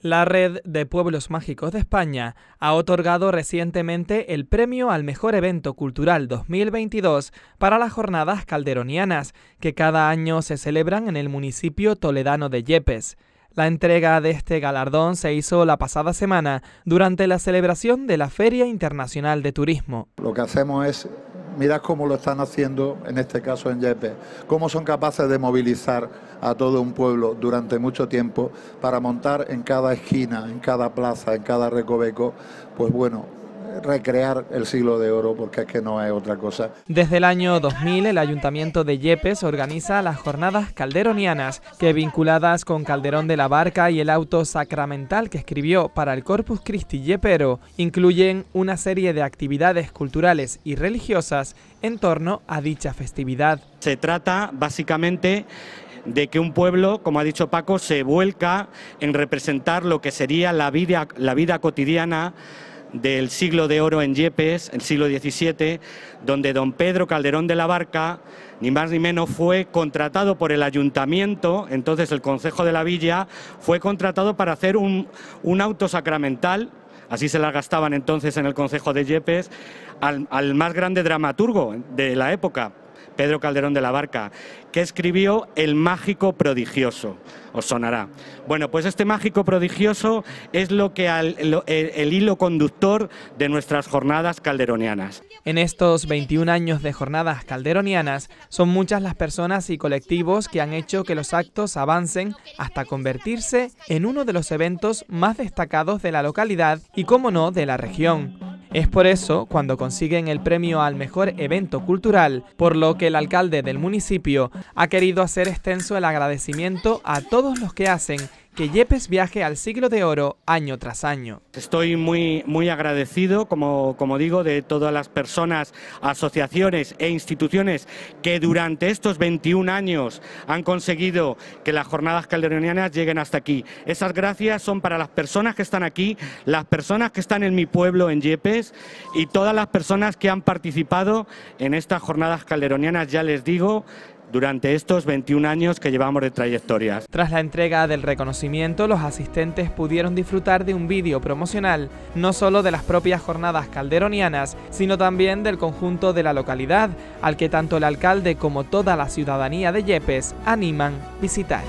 La Red de Pueblos Mágicos de España ha otorgado recientemente el premio al mejor evento cultural 2022 para las jornadas calderonianas, que cada año se celebran en el municipio toledano de Yepes. La entrega de este galardón se hizo la pasada semana durante la celebración de la Feria Internacional de Turismo. Lo que hacemos es mirad cómo lo están haciendo, en este caso en Yepes, cómo son capaces de movilizar a todo un pueblo durante mucho tiempo para montar en cada esquina, en cada plaza, en cada recoveco, pues bueno, recrear el siglo de oro porque es que no hay otra cosa. Desde el año 2000 el ayuntamiento de Yepes organiza las jornadas calderonianas que vinculadas con Calderón de la Barca y el auto sacramental que escribió para el Corpus Christi Yepero incluyen una serie de actividades culturales y religiosas en torno a dicha festividad. Se trata básicamente de que un pueblo, como ha dicho Paco, se vuelca en representar lo que sería la vida, la vida cotidiana del siglo de oro en Yepes, el siglo XVII, donde don Pedro Calderón de la Barca, ni más ni menos, fue contratado por el ayuntamiento, entonces el Consejo de la Villa, fue contratado para hacer un, auto sacramental, así se la gastaban entonces en el Consejo de Yepes, al más grande dramaturgo de la época, Pedro Calderón de la Barca, que escribió El mágico prodigioso. Os sonará. Bueno, pues este mágico prodigioso es lo que el hilo conductor de nuestras jornadas calderonianas. En estos 21 años de jornadas calderonianas, son muchas las personas y colectivos que han hecho que los actos avancen hasta convertirse en uno de los eventos más destacados de la localidad y, como no, de la región. Es por eso cuando consiguen el premio al mejor evento cultural, por lo que el alcalde del municipio ha querido hacer extenso el agradecimiento a todos los que hacen que Yepes viaje al siglo de oro año tras año. Estoy muy, muy agradecido, como, como digo, de todas las personas, asociaciones e instituciones que durante estos 21 años han conseguido que las jornadas calderonianas lleguen hasta aquí. Esas gracias son para las personas que están aquí, las personas que están en mi pueblo, en Yepes, y todas las personas que han participado en estas jornadas calderonianas, ya les digo, durante estos 21 años que llevamos de trayectorias. Tras la entrega del reconocimiento, los asistentes pudieron disfrutar de un vídeo promocional, no solo de las propias jornadas calderonianas, sino también del conjunto de la localidad, al que tanto el alcalde como toda la ciudadanía de Yepes animan visitar.